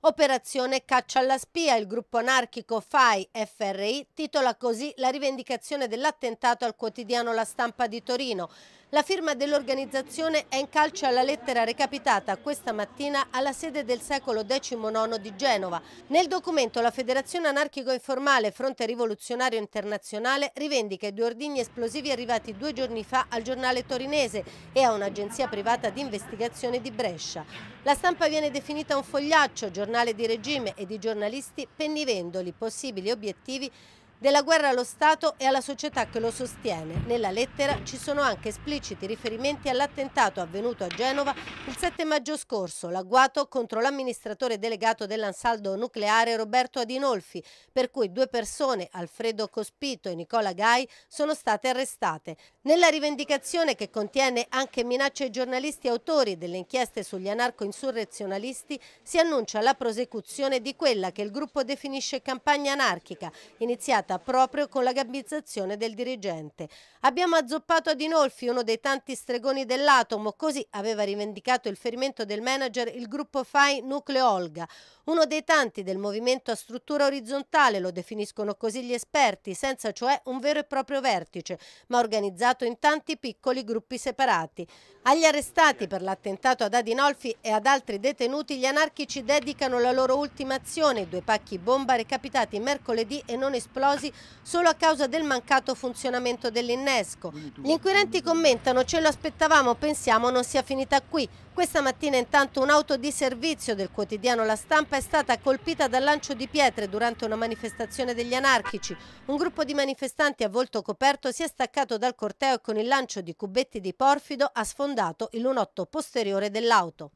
Operazione Caccia alla spia, il gruppo anarchico FAI FRI titola così la rivendicazione dell'attentato al quotidiano La Stampa di Torino. La firma dell'organizzazione è in calcio alla lettera recapitata questa mattina alla sede del secolo XIX di Genova. Nel documento la Federazione Anarchico Informale Fronte Rivoluzionario Internazionale rivendica i due ordigni esplosivi arrivati due giorni fa al giornale torinese e a un'agenzia privata di investigazione di Brescia. La stampa viene definita un fogliaccio, giornale giornale di regime e di giornalisti Pennivendoli, possibili obiettivi della guerra allo Stato e alla società che lo sostiene. Nella lettera ci sono anche espliciti riferimenti all'attentato avvenuto a Genova il 7 maggio scorso, l'agguato contro l'amministratore delegato dell'ansaldo nucleare Roberto Adinolfi, per cui due persone, Alfredo Cospito e Nicola Gai, sono state arrestate. Nella rivendicazione che contiene anche minacce ai giornalisti autori delle inchieste sugli anarco-insurrezionalisti, si annuncia la prosecuzione di quella che il gruppo definisce campagna anarchica, iniziata stata proprio con la gabbizzazione del dirigente. Abbiamo azzoppato Adinolfi, uno dei tanti stregoni dell'atomo, così aveva rivendicato il ferimento del manager il gruppo FAI Nucleo Olga, uno dei tanti del movimento a struttura orizzontale, lo definiscono così gli esperti, senza cioè un vero e proprio vertice, ma organizzato in tanti piccoli gruppi separati. Agli arrestati per l'attentato ad Adinolfi e ad altri detenuti, gli anarchici dedicano la loro ultima azione, due pacchi bomba recapitati mercoledì e non esplosi contagiosi solo a causa del mancato funzionamento dell'innesco. Gli inquirenti commentano ce lo aspettavamo, pensiamo non sia finita qui. Questa mattina intanto un'auto di servizio del quotidiano La Stampa è stata colpita dal lancio di pietre durante una manifestazione degli anarchici. Un gruppo di manifestanti a volto coperto si è staccato dal corteo e con il lancio di cubetti di porfido ha sfondato il lunotto posteriore dell'auto.